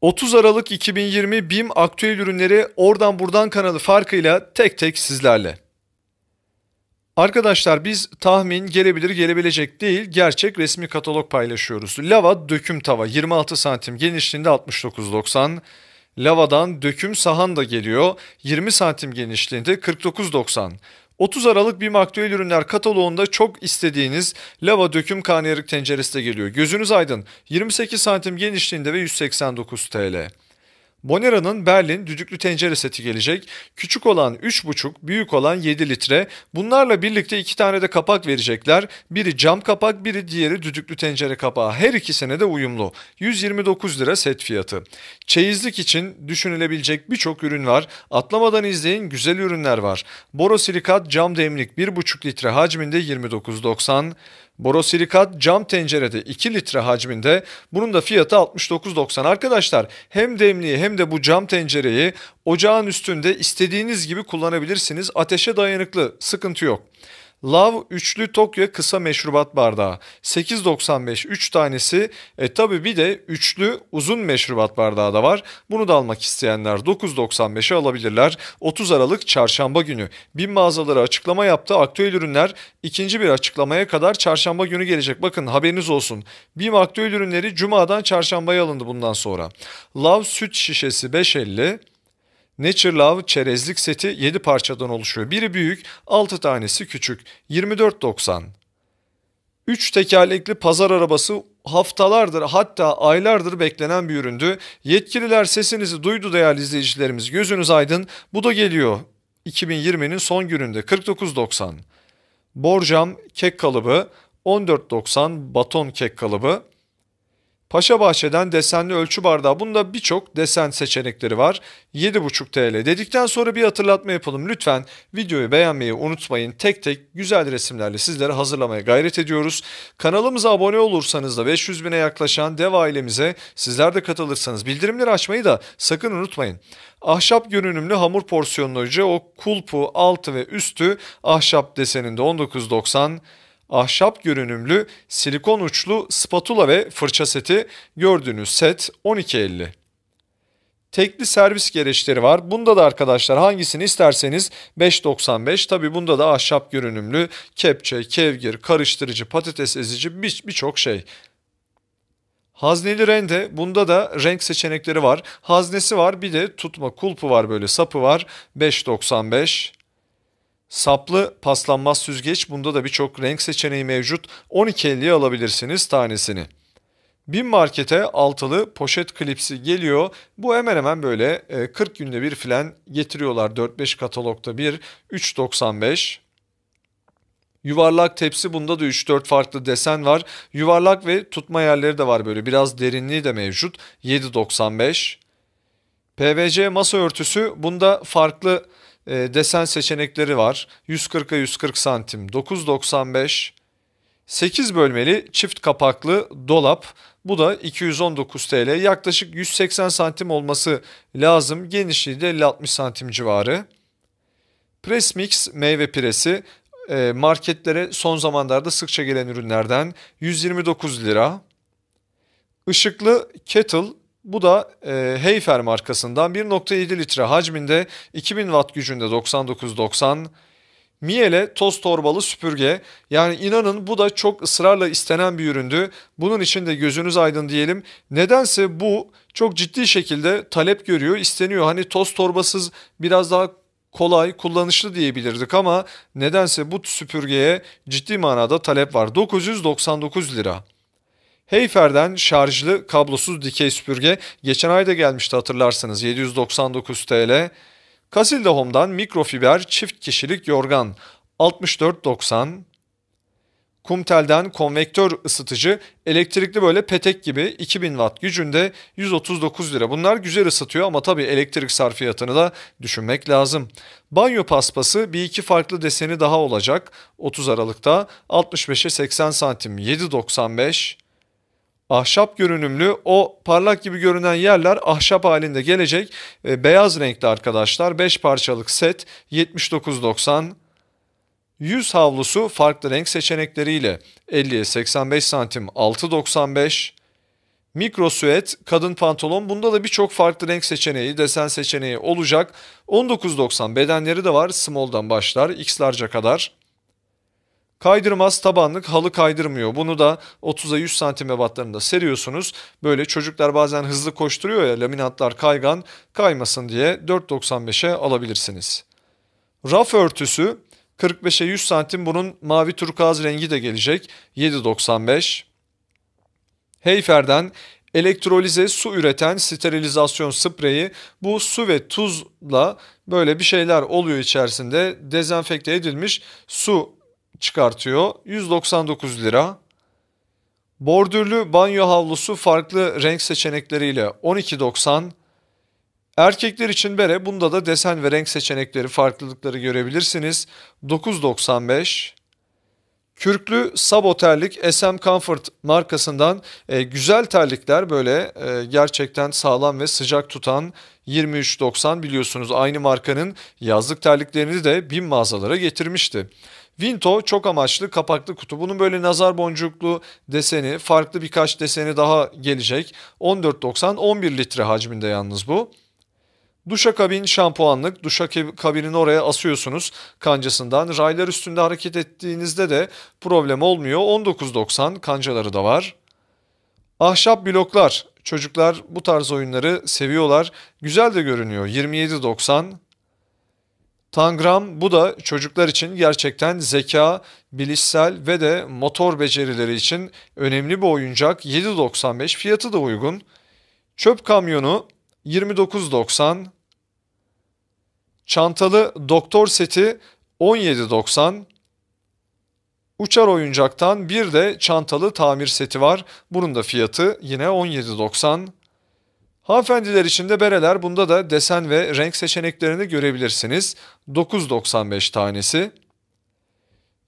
30 Aralık 2020 BİM aktüel ürünleri oradan buradan kanalı farkıyla tek tek sizlerle. Arkadaşlar biz tahmin gelebilir gelebilecek değil gerçek resmi katalog paylaşıyoruz. Lava döküm tava 26 santim genişliğinde 69.90. Lavadan döküm sahan da geliyor 20 santim genişliğinde 49.90. 30 Aralık bir Aktüel Ürünler kataloğunda çok istediğiniz lava döküm karnıyarık tenceresi de geliyor. Gözünüz aydın 28 santim genişliğinde ve 189 TL. Bonera'nın Berlin düdüklü tencere seti gelecek. Küçük olan 3,5, büyük olan 7 litre. Bunlarla birlikte iki tane de kapak verecekler. Biri cam kapak, biri diğeri düdüklü tencere kapağı. Her ikisine de uyumlu. 129 lira set fiyatı. Çeyizlik için düşünülebilecek birçok ürün var. Atlamadan izleyin güzel ürünler var. Borosilikat cam demlik 1,5 litre hacminde 29.90. Borosilikat cam tencerede 2 litre hacminde bunun da fiyatı 69.90 arkadaşlar. Hem demliği hem de bu cam tencereyi ocağın üstünde istediğiniz gibi kullanabilirsiniz. Ateşe dayanıklı sıkıntı yok. Love üçlü Tokyo kısa meşrubat bardağı 8.95 3 tanesi. E tabi bir de üçlü uzun meşrubat bardağı da var. Bunu da almak isteyenler 9.95'e alabilirler. 30 Aralık çarşamba günü. Bin mağazaları açıklama yaptı. Aktüel ürünler ikinci bir açıklamaya kadar çarşamba günü gelecek. Bakın haberiniz olsun. BİM aktüel ürünleri cumadan çarşambaya alındı bundan sonra. Love süt şişesi 5.50 Nature Love çerezlik seti 7 parçadan oluşuyor. Biri büyük, 6 tanesi küçük. 24.90. 3 tekerlekli pazar arabası haftalardır hatta aylardır beklenen bir üründü. Yetkililer sesinizi duydu değerli izleyicilerimiz. Gözünüz aydın. Bu da geliyor. 2020'nin son gününde 49.90. Borcam kek kalıbı 14.90 baton kek kalıbı. Paşa Bahçe'den desenli ölçü bardağı. Bunda birçok desen seçenekleri var. 7,5 TL dedikten sonra bir hatırlatma yapalım. Lütfen videoyu beğenmeyi unutmayın. Tek tek güzel resimlerle sizlere hazırlamaya gayret ediyoruz. Kanalımıza abone olursanız da 500 bine yaklaşan dev ailemize sizler de katılırsanız bildirimleri açmayı da sakın unutmayın. Ahşap görünümlü hamur porsiyonlayıcı o kulpu altı ve üstü ahşap deseninde 19.90 ahşap görünümlü silikon uçlu spatula ve fırça seti gördüğünüz set 1250. Tekli servis gereçleri var. Bunda da arkadaşlar hangisini isterseniz 5.95. Tabi bunda da ahşap görünümlü kepçe, kevgir, karıştırıcı, patates ezici birçok bir şey. Hazneli rende bunda da renk seçenekleri var. Haznesi var bir de tutma kulpu var böyle sapı var 5.95. Saplı paslanmaz süzgeç bunda da birçok renk seçeneği mevcut 12.50'ye alabilirsiniz tanesini. Bin markete altılı poşet klipsi geliyor. Bu hemen hemen böyle 40 e, günde bir filan getiriyorlar 4-5 katalogda bir 3.95. Yuvarlak tepsi bunda da 3-4 farklı desen var. Yuvarlak ve tutma yerleri de var böyle biraz derinliği de mevcut 7.95. PVC masa örtüsü bunda farklı e, desen seçenekleri var. 140'a 140 santim 9.95. 8 bölmeli çift kapaklı dolap. Bu da 219 TL. Yaklaşık 180 santim olması lazım. Genişliği de 60 santim civarı. Pressmix meyve piresi ee, marketlere son zamanlarda sıkça gelen ürünlerden 129 lira. Işıklı kettle bu da e, Heyfer markasından 1.7 litre hacminde 2000 watt gücünde 99.90 Miele toz torbalı süpürge. Yani inanın bu da çok ısrarla istenen bir üründü. Bunun için de gözünüz aydın diyelim. Nedense bu çok ciddi şekilde talep görüyor, isteniyor. Hani toz torbasız biraz daha kolay, kullanışlı diyebilirdik ama nedense bu süpürgeye ciddi manada talep var. 999 lira. Heyfer'den şarjlı kablosuz dikey süpürge geçen ayda gelmişti hatırlarsınız 799 TL. Casilda Home'dan mikrofiber çift kişilik yorgan 64.90. Kumtel'den konvektör ısıtıcı elektrikli böyle petek gibi 2000 watt gücünde 139 lira. Bunlar güzel ısıtıyor ama tabii elektrik sarfiyatını da düşünmek lazım. Banyo paspası bir iki farklı deseni daha olacak 30 Aralık'ta 65'e 80 santim 7.95 ahşap görünümlü o parlak gibi görünen yerler ahşap halinde gelecek. E, beyaz renkli arkadaşlar 5 parçalık set 79.90 100 havlusu farklı renk seçenekleriyle 50'ye 85 santim 6.95 Mikro süet kadın pantolon bunda da birçok farklı renk seçeneği desen seçeneği olacak 19.90 bedenleri de var small'dan başlar x'larca kadar Kaydırmaz tabanlık halı kaydırmıyor. Bunu da 30'a 100 santim ebatlarında seriyorsunuz. Böyle çocuklar bazen hızlı koşturuyor ya laminatlar kaygan kaymasın diye 4.95'e alabilirsiniz. Raf örtüsü 45'e 100 santim bunun mavi turkuaz rengi de gelecek 7.95. Heyfer'den elektrolize su üreten sterilizasyon spreyi bu su ve tuzla böyle bir şeyler oluyor içerisinde dezenfekte edilmiş su çıkartıyor. 199 lira. Bordürlü banyo havlusu farklı renk seçenekleriyle 12.90. Erkekler için bere bunda da desen ve renk seçenekleri farklılıkları görebilirsiniz. 9.95. Kürklü saboterlik SM Comfort markasından e, güzel terlikler böyle e, gerçekten sağlam ve sıcak tutan 23.90 biliyorsunuz aynı markanın yazlık terliklerini de bin mağazalara getirmişti. Vinto çok amaçlı kapaklı kutu. Bunun böyle nazar boncuklu deseni, farklı birkaç deseni daha gelecek. 14.90 11 litre hacminde yalnız bu. Duşa kabin şampuanlık. Duşa kabinin oraya asıyorsunuz kancasından. Raylar üstünde hareket ettiğinizde de problem olmuyor. 19.90 kancaları da var. Ahşap bloklar. Çocuklar bu tarz oyunları seviyorlar. Güzel de görünüyor. 27.90 Tangram bu da çocuklar için gerçekten zeka, bilişsel ve de motor becerileri için önemli bir oyuncak. 7.95 fiyatı da uygun. Çöp kamyonu 29.90. Çantalı doktor seti 17.90. Uçar oyuncaktan bir de çantalı tamir seti var. Bunun da fiyatı yine 17.90. Hanımefendiler için de bereler bunda da desen ve renk seçeneklerini görebilirsiniz. 9.95 tanesi.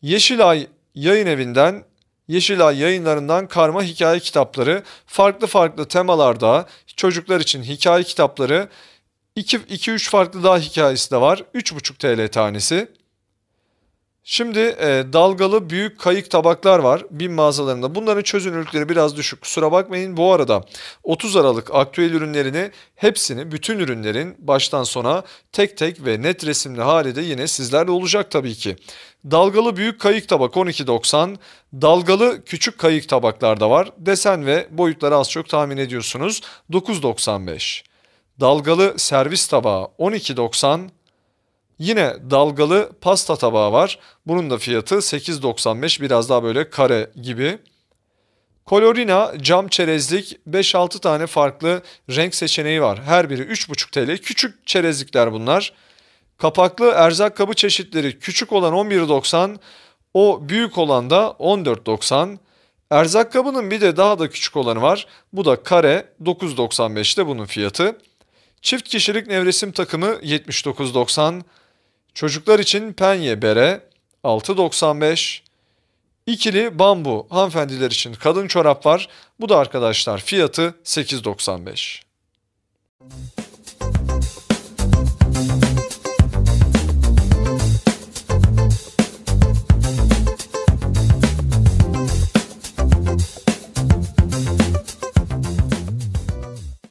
Yeşilay yayın evinden Yeşilay yayınlarından karma hikaye kitapları farklı farklı temalarda çocuklar için hikaye kitapları 2-3 farklı daha hikayesi de var. 3,5 TL tanesi. Şimdi e, dalgalı büyük kayık tabaklar var bin mağazalarında. Bunların çözünürlükleri biraz düşük. Kusura bakmayın bu arada 30 Aralık aktüel ürünlerini hepsini bütün ürünlerin baştan sona tek tek ve net resimli hali yine sizlerle olacak tabii ki. Dalgalı büyük kayık tabak 12.90, dalgalı küçük kayık tabaklarda var. Desen ve boyutları az çok tahmin ediyorsunuz 9.95. Dalgalı servis tabağı 12.90 Yine dalgalı pasta tabağı var. Bunun da fiyatı 8.95 biraz daha böyle kare gibi. Colorina cam çerezlik 5-6 tane farklı renk seçeneği var. Her biri 3.5 TL. Küçük çerezlikler bunlar. Kapaklı erzak kabı çeşitleri küçük olan 11.90, o büyük olan da 14.90. Erzak kabının bir de daha da küçük olanı var. Bu da kare 9.95'te bunun fiyatı. Çift kişilik nevresim takımı 79.90. Çocuklar için penye bere 6.95. İkili bambu hanımefendiler için kadın çorap var. Bu da arkadaşlar fiyatı 8.95.